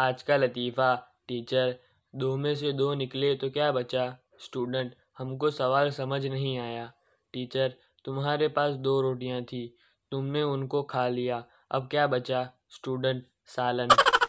आज का लतीफ़ा टीचर दो में से दो निकले तो क्या बचा स्टूडेंट हमको सवाल समझ नहीं आया टीचर तुम्हारे पास दो रोटियां थी तुमने उनको खा लिया अब क्या बचा स्टूडेंट सालन